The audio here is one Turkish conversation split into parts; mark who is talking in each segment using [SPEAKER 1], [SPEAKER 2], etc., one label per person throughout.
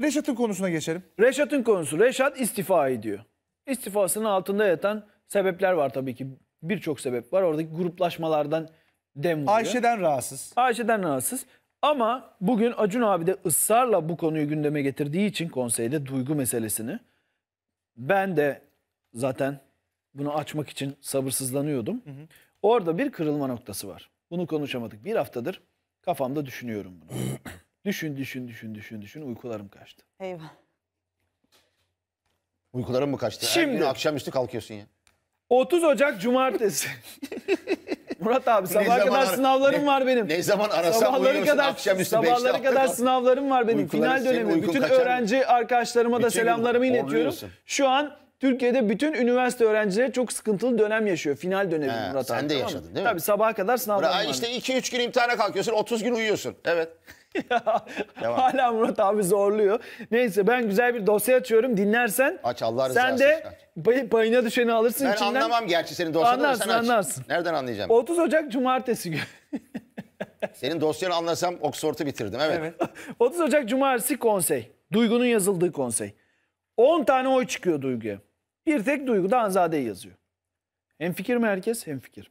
[SPEAKER 1] Reşat'ın konusuna geçelim. Reşat'ın konusu. Reşat istifa ediyor. İstifasının altında yatan sebepler var tabii ki. Birçok sebep var. Oradaki gruplaşmalardan dem vuruyor. Ayşe'den rahatsız. Ayşe'den rahatsız. Ama bugün Acun abi de ısrarla bu konuyu gündeme getirdiği için konseyde duygu meselesini ben de zaten bunu açmak için sabırsızlanıyordum. Hı hı. Orada bir kırılma noktası var. Bunu konuşamadık. Bir haftadır kafamda düşünüyorum bunu. Düşün, düşün, düşün, düşün, düşün. Uykularım
[SPEAKER 2] kaçtı. Eyvah. Uykularım mı kaçtı? Şimdi. akşamüstü kalkıyorsun ya.
[SPEAKER 1] 30 Ocak Cumartesi. Murat abi sabah kadar ara, sınavlarım ne, var benim. Ne zaman arasam sabahları kadar, akşamüstü Sabahları kadar kalk. sınavlarım var benim. Uykuları, Final dönemi. Bütün öğrenci mi? arkadaşlarıma da bütün selamlarımı iletiyorum. Orluyorsun. Şu an Türkiye'de bütün üniversite öğrencileri çok sıkıntılı dönem yaşıyor. Final dönemi He, Murat sen abi. Sen de yaşadın değil mi? Tabii sabaha kadar sınavlar var. İşte 2-3 gün imtihana kalkıyorsun, 30 gün uyuyorsun. Evet. Devam. Hala Murat abi zorluyor. Neyse ben güzel bir dosya açıyorum. Dinlersen aç Allah rızası sen de pay, payına düşeni alırsın. Ben içinden. anlamam gerçi senin dosyanı anlarsın, sen aç. anlarsın.
[SPEAKER 2] Nereden anlayacağım?
[SPEAKER 1] 30 Ocak Cumartesi günü. senin dosyanı anlasam Oxford'u bitirdim evet. evet. 30 Ocak Cumartesi konsey. Duygu'nun yazıldığı konsey. 10 tane oy çıkıyor Duygu'ya. Bir tek Duygu da Anzade'yi yazıyor. Hem fikir mi herkes? Hem fikir.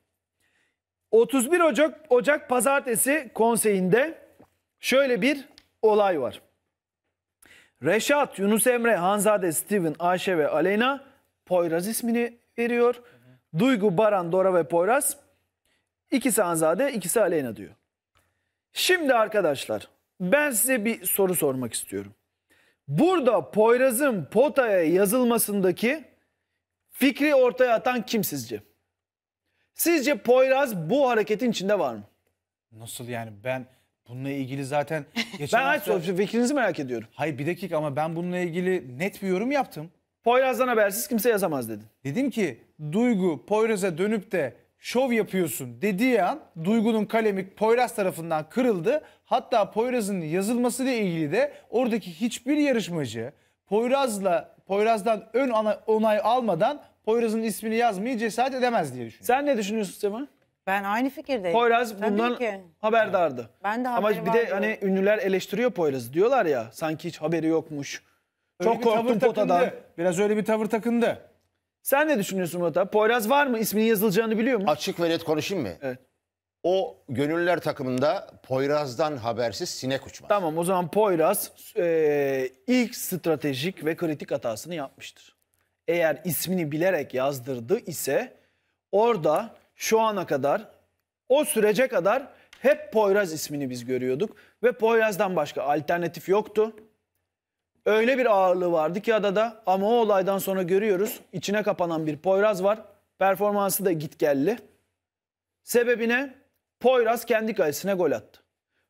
[SPEAKER 1] 31 Ocak Ocak Pazartesi konseyinde Şöyle bir olay var. Reşat, Yunus Emre, Hanzade, Steven, Ayşe ve Aleyna Poyraz ismini veriyor. Duygu, Baran, Dora ve Poyraz ikisi Hanzade, ikisi Aleyna diyor. Şimdi arkadaşlar ben size bir soru sormak istiyorum. Burada Poyraz'ın potaya yazılmasındaki fikri ortaya atan kim sizce? Sizce Poyraz bu hareketin içinde var mı?
[SPEAKER 2] Nasıl yani ben Bununla ilgili zaten geçen ben hafta... hayır, fikrinizi merak ediyorum. Hayır bir dakika ama ben bununla ilgili net bir yorum yaptım. Poyraz'dan habersiz kimse yazamaz dedin. Dedim ki Duygu Poyraz'a dönüp de şov yapıyorsun dediği an Duygu'nun kalemi Poyraz tarafından kırıldı. Hatta Poyraz'ın yazılması ile ilgili de oradaki hiçbir yarışmacı Poyraz'la Poyraz'dan ön onay almadan Poyraz'ın ismini yazmayı cesaret edemez diye düşünüyorum. Sen ne düşünüyorsun Sema?
[SPEAKER 3] Ben aynı fikirdeyim. Poyraz bundan
[SPEAKER 2] ki. haberdardı.
[SPEAKER 1] Ben de Ama bir de vardı. hani ünlüler eleştiriyor Poyraz'ı diyorlar ya sanki hiç haberi yokmuş.
[SPEAKER 3] Öyle Çok bir korktum takındı. potadan.
[SPEAKER 1] Biraz öyle bir tavır takındı. Sen ne düşünüyorsun Murat abi? Poyraz var mı? İsminin yazılacağını biliyor mu? Açık ve net konuşayım mı? Evet. O gönüller takımında Poyraz'dan habersiz sinek uçmaz. Tamam o zaman Poyraz e, ilk stratejik ve kritik hatasını yapmıştır. Eğer ismini bilerek yazdırdı ise orada şu ana kadar o sürece kadar hep Poyraz ismini biz görüyorduk ve Poyraz'dan başka alternatif yoktu. Öyle bir ağırlığı vardı ki adada ama o olaydan sonra görüyoruz içine kapanan bir Poyraz var. Performansı da git gitgelli. Sebebine Poyraz kendi kalesine gol attı.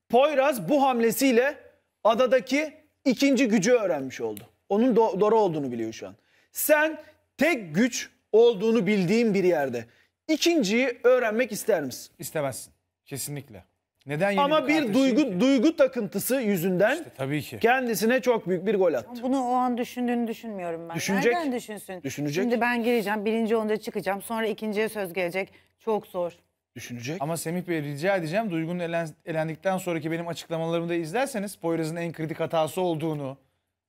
[SPEAKER 1] Poyraz bu hamlesiyle adadaki ikinci gücü öğrenmiş oldu. Onun do- doğru olduğunu biliyor şu an. Sen tek güç olduğunu bildiğin bir yerde İkinciyi öğrenmek ister misin? İstemezsin. Kesinlikle. Neden yeni Ama bir duygu ki? duygu takıntısı yüzünden İşte tabii ki. kendisine çok
[SPEAKER 2] büyük bir gol attı.
[SPEAKER 3] Bunu o an düşündüğünü düşünmüyorum ben. Düşünecek. Nereden düşünsün? Düşünecek. Şimdi ben gireceğim, birinci onda çıkacağım. Sonra ikinciye söz gelecek. Çok zor.
[SPEAKER 2] Düşünecek. Ama Semih Bey rica edeceğim duygun elen- elendikten sonraki benim açıklamalarımı da izlerseniz Poyraz'ın en kritik hatası olduğunu,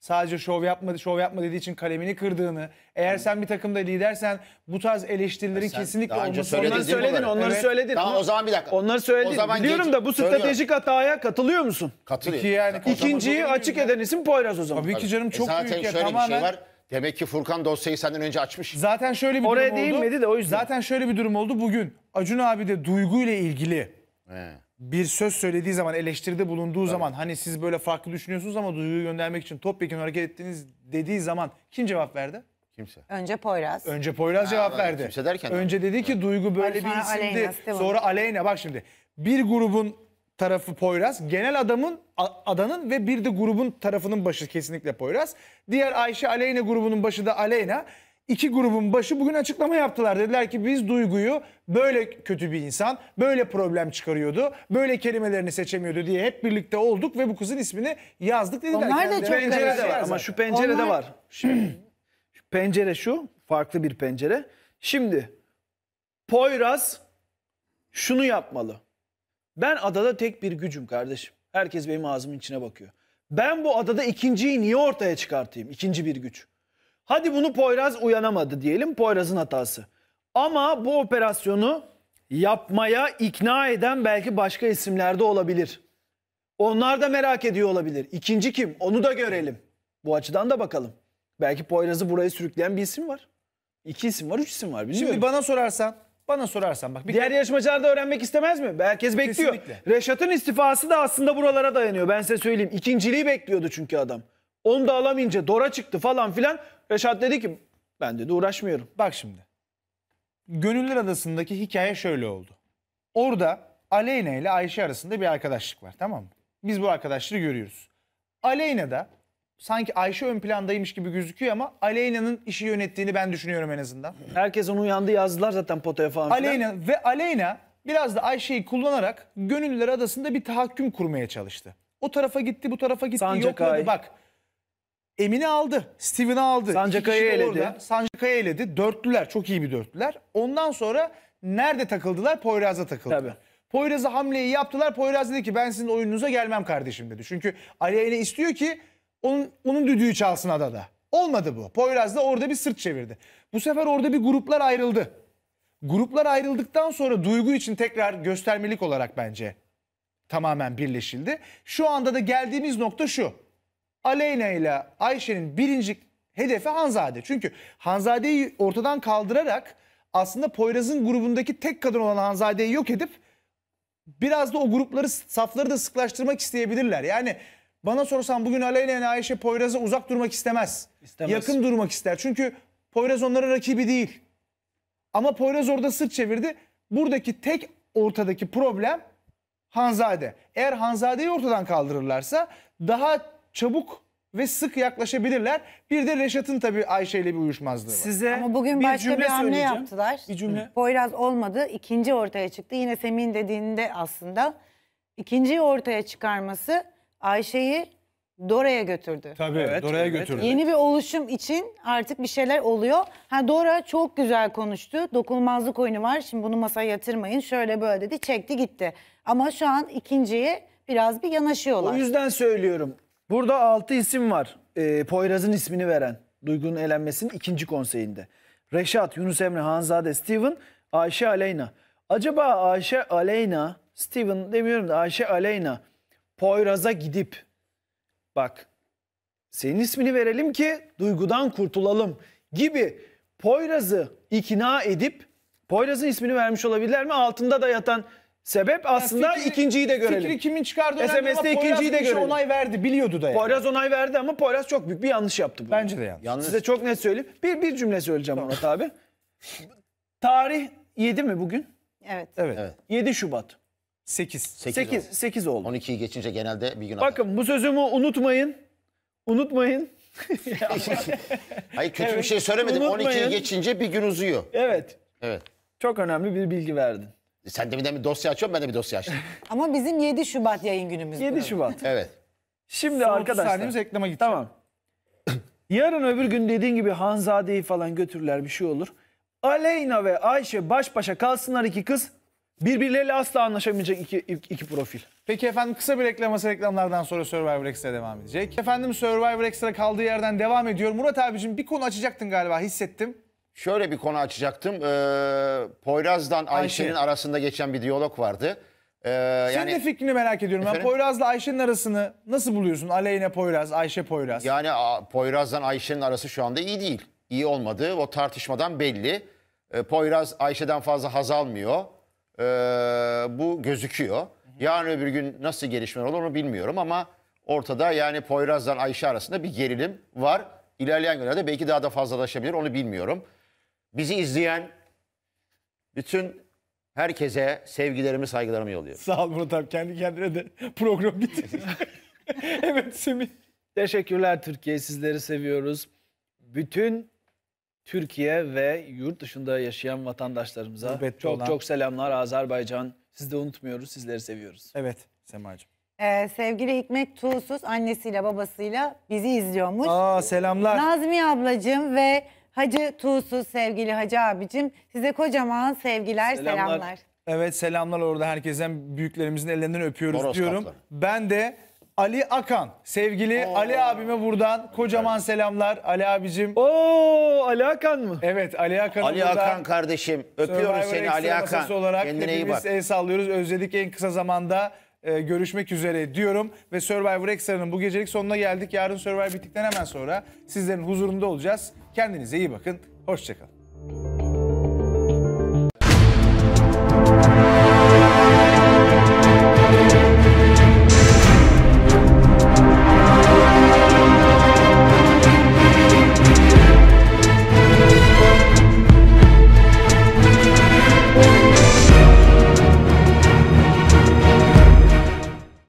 [SPEAKER 2] sadece şov yapma şov yapma dediği için kalemini kırdığını, eğer yani. sen bir takımda lidersen bu tarz eleştirilerin ya sen kesinlikle olması. Onları söyledin, onları evet. söyledin. Tamam o zaman bir dakika. Onları söyledin. O zaman Biliyorum geç, da bu stratejik söylüyorum. hataya katılıyor musun? Katılıyor. İki yani ikinciyi açık ya. eden isim Poyraz o zaman. Tabii ki canım e çok e büyük ya şöyle tamamen. Bir şey var. Demek ki Furkan dosyayı senden önce açmış. Zaten şöyle bir Oraya durum oldu. Oraya değinmedi de o yüzden. Zaten şöyle bir durum oldu bugün. Acun abi de duygu ile ilgili. He bir söz söylediği zaman eleştiride bulunduğu Tabii. zaman hani siz böyle farklı düşünüyorsunuz ama duyguyu göndermek için topyekun hareket ettiniz dediği zaman kim cevap verdi?
[SPEAKER 3] Kimse. Önce Poyraz. Önce
[SPEAKER 2] Poyraz ha, cevap verdi. Kimse derken. Önce dedi ki evet. Duygu böyle bir isimdi. Aleyna, sonra Aleyna bak şimdi. Bir grubun tarafı Poyraz. Genel adamın adanın ve bir de grubun tarafının başı kesinlikle Poyraz. Diğer Ayşe Aleyna grubunun başı da Aleyna. İki grubun başı bugün açıklama yaptılar. Dediler ki biz Duygu'yu böyle kötü bir insan, böyle problem çıkarıyordu, böyle kelimelerini seçemiyordu diye hep birlikte olduk ve bu kızın ismini yazdık dediler. Onlar da çok pencere de var ama şu pencere Onlar... de var.
[SPEAKER 1] Şimdi, pencere şu, farklı bir pencere. Şimdi Poyraz şunu yapmalı. Ben adada tek bir gücüm kardeşim. Herkes benim ağzımın içine bakıyor. Ben bu adada ikinciyi niye ortaya çıkartayım? İkinci bir güç. Hadi bunu Poyraz uyanamadı diyelim Poyraz'ın hatası. Ama bu operasyonu yapmaya ikna eden belki başka isimlerde olabilir. Onlar da merak ediyor olabilir. İkinci kim? Onu da görelim. Bu açıdan da bakalım. Belki Poyraz'ı buraya sürükleyen bir isim var. İki isim var, üç isim var. Bilmiyorum. Şimdi bana sorarsan,
[SPEAKER 2] bana sorarsan bak. Bir
[SPEAKER 1] Diğer yarışmacılar da öğrenmek istemez mi? Herkes bekliyor. Kesinlikle. Reşat'ın istifası da aslında buralara dayanıyor. Ben size söyleyeyim. İkinciliği bekliyordu çünkü adam. Onu da alamayınca Dora çıktı falan filan. Reşat dedi ki ben dedi uğraşmıyorum. Bak şimdi.
[SPEAKER 2] Gönüller Adası'ndaki hikaye şöyle oldu. Orada Aleyna ile Ayşe arasında bir arkadaşlık var tamam mı? Biz bu arkadaşlığı görüyoruz. Aleyna da sanki Ayşe ön plandaymış gibi gözüküyor ama Aleyna'nın işi yönettiğini ben düşünüyorum en azından.
[SPEAKER 1] Herkes onu uyandı yazdılar zaten potaya
[SPEAKER 2] falan. Aleyna filan. ve Aleyna biraz da Ayşe'yi kullanarak Gönüller Adası'nda bir tahakküm kurmaya çalıştı. O tarafa gitti, bu tarafa gitti, Sancakay. yokladı bak. Emin'i aldı. Steven'i aldı. Sancakaya'yı eledi. Sancakaya'yı eledi. Dörtlüler. Çok iyi bir dörtlüler. Ondan sonra nerede takıldılar? Poyraz'a takıldılar. Tabii. Poyraz'a hamleyi yaptılar. Poyraz dedi ki ben sizin oyununuza gelmem kardeşim dedi. Çünkü Aleyhine istiyor ki onun, onun düdüğü çalsın adada. Olmadı bu. Poyraz da orada bir sırt çevirdi. Bu sefer orada bir gruplar ayrıldı. Gruplar ayrıldıktan sonra duygu için tekrar göstermelik olarak bence tamamen birleşildi. Şu anda da geldiğimiz nokta şu. Aleyna ile Ayşe'nin birinci hedefi Hanzade. Çünkü Hanzade'yi ortadan kaldırarak aslında Poyraz'ın grubundaki tek kadın olan Hanzade'yi yok edip biraz da o grupları, safları da sıklaştırmak isteyebilirler. Yani bana sorsan bugün Aleyna ile Ayşe Poyraz'a uzak durmak istemez. istemez. Yakın durmak ister. Çünkü Poyraz onların rakibi değil. Ama Poyraz orada sırt çevirdi. Buradaki tek ortadaki problem Hanzade. Eğer Hanzade'yi ortadan kaldırırlarsa daha çabuk ve sık yaklaşabilirler. Bir de Reşat'ın tabii Ayşe ile bir uyuşmazlığı var. Size Ama
[SPEAKER 3] bugün bir başka bir hamle yaptılar. Bir cümle. Poyraz olmadı. İkinci ortaya çıktı. Yine Semih'in dediğinde aslında ikinciyi ortaya çıkarması Ayşe'yi Dora'ya götürdü. Tabii
[SPEAKER 2] evet, Dora'ya evet. götürdü. Yeni
[SPEAKER 3] bir oluşum için artık bir şeyler oluyor. Ha Dora çok güzel konuştu. Dokunulmazlık oyunu var. Şimdi bunu masaya yatırmayın. Şöyle böyle dedi. Çekti gitti. Ama şu an ikinciyi biraz bir yanaşıyorlar. O yüzden
[SPEAKER 1] söylüyorum. Burada 6 isim var. E, Poyraz'ın ismini veren Duygu'nun elenmesinin ikinci konseyinde. Reşat, Yunus Emre, Hanzade, Steven, Ayşe Aleyna. Acaba Ayşe Aleyna, Steven demiyorum da Ayşe Aleyna Poyraz'a gidip bak senin ismini verelim ki duygudan kurtulalım gibi Poyraz'ı ikna edip Poyraz'ın ismini vermiş olabilirler mi? Altında da yatan Sebep aslında fikri, ikinciyi de görelim. Fikri kimin çıkardığı önemli ikinciyi de şey görelim. onay
[SPEAKER 2] verdi biliyordu da yani. Poyraz
[SPEAKER 1] onay verdi ama Poyraz çok büyük bir yanlış yaptı. Bunu. Bence de yanlış. yanlış. Size çok net söyleyeyim. Bir, bir cümle söyleyeceğim Murat abi. Tarih 7 mi bugün? Evet. Evet. evet. 7 Şubat. 8.
[SPEAKER 2] 8, 8, 8 oldu. 12'yi geçince genelde bir gün
[SPEAKER 1] Bakın atar. bu sözümü unutmayın. Unutmayın.
[SPEAKER 2] Hayır kötü evet. bir şey söylemedim. Unutmayın. 12'yi geçince bir gün uzuyor.
[SPEAKER 1] Evet. Evet. Çok önemli bir bilgi verdin. Sen de bir de bir dosya açıyorsun ben de bir dosya açtım.
[SPEAKER 3] Ama bizim 7 Şubat yayın günümüz. 7
[SPEAKER 1] Şubat. evet. Şimdi Son arkadaşlar. saniyemiz reklama gitti. Tamam. Yarın öbür gün dediğin gibi Hanzade'yi falan götürürler bir şey olur.
[SPEAKER 2] Aleyna ve Ayşe baş başa kalsınlar iki kız. Birbirleriyle asla anlaşamayacak iki, iki, iki profil. Peki efendim kısa bir reklaması reklamlardan sonra Survivor Extra devam edecek. Efendim Survivor Extra kaldığı yerden devam ediyor. Murat abicim bir konu açacaktın galiba hissettim. Şöyle bir konu açacaktım. Ee, Poyraz'dan Ayşe'nin Ayşe. arasında geçen bir diyalog vardı. Ee, yani... de fikrini merak ediyorum. Efendim? Ben Poyraz'la Ayşe'nin arasını nasıl buluyorsun? Aleyne Poyraz, Ayşe Poyraz. Yani Poyraz'dan Ayşe'nin arası şu anda iyi değil. İyi olmadı. O tartışmadan belli. Ee, Poyraz Ayşe'den fazla haz almıyor. Ee, bu gözüküyor. Yarın öbür gün nasıl gelişmeler olur onu bilmiyorum ama ortada yani Poyraz'dan Ayşe arasında bir gerilim var. İlerleyen günlerde belki daha da fazlalaşabilir onu bilmiyorum bizi izleyen bütün herkese sevgilerimi, saygılarımı yolluyorum. Sağ ol Murat abi. Kendi kendine de program bitti. evet Semih. Teşekkürler
[SPEAKER 1] Türkiye. Sizleri seviyoruz. Bütün Türkiye ve yurt dışında yaşayan vatandaşlarımıza Gurbette çok olan. çok selamlar. Azerbaycan sizi de unutmuyoruz. Sizleri seviyoruz. Evet Semacığım.
[SPEAKER 3] Ee, sevgili Hikmet Tuğsuz annesiyle babasıyla bizi izliyormuş.
[SPEAKER 2] Aa selamlar.
[SPEAKER 3] Nazmi ablacığım ve Hacı Tuğsuz sevgili Hacı abicim. Size kocaman sevgiler, selamlar. selamlar.
[SPEAKER 2] Evet selamlar orada herkese büyüklerimizin ellerinden öpüyoruz Moros diyorum. Kapları. Ben de Ali Akan. Sevgili Oo. Ali abime buradan kocaman selamlar Ali abicim. Oo Ali Akan mı? Evet Ali Akan. Ali Akan kardeşim öpüyoruz Survivor seni Ali Akan. Olarak Kendine iyi bak. el sallıyoruz. Özledik en kısa zamanda e, görüşmek üzere diyorum. Ve Survivor Extra'nın bu gecelik sonuna geldik. Yarın Survivor bittikten hemen sonra sizlerin huzurunda olacağız. Kendinize iyi bakın. Hoşçakalın.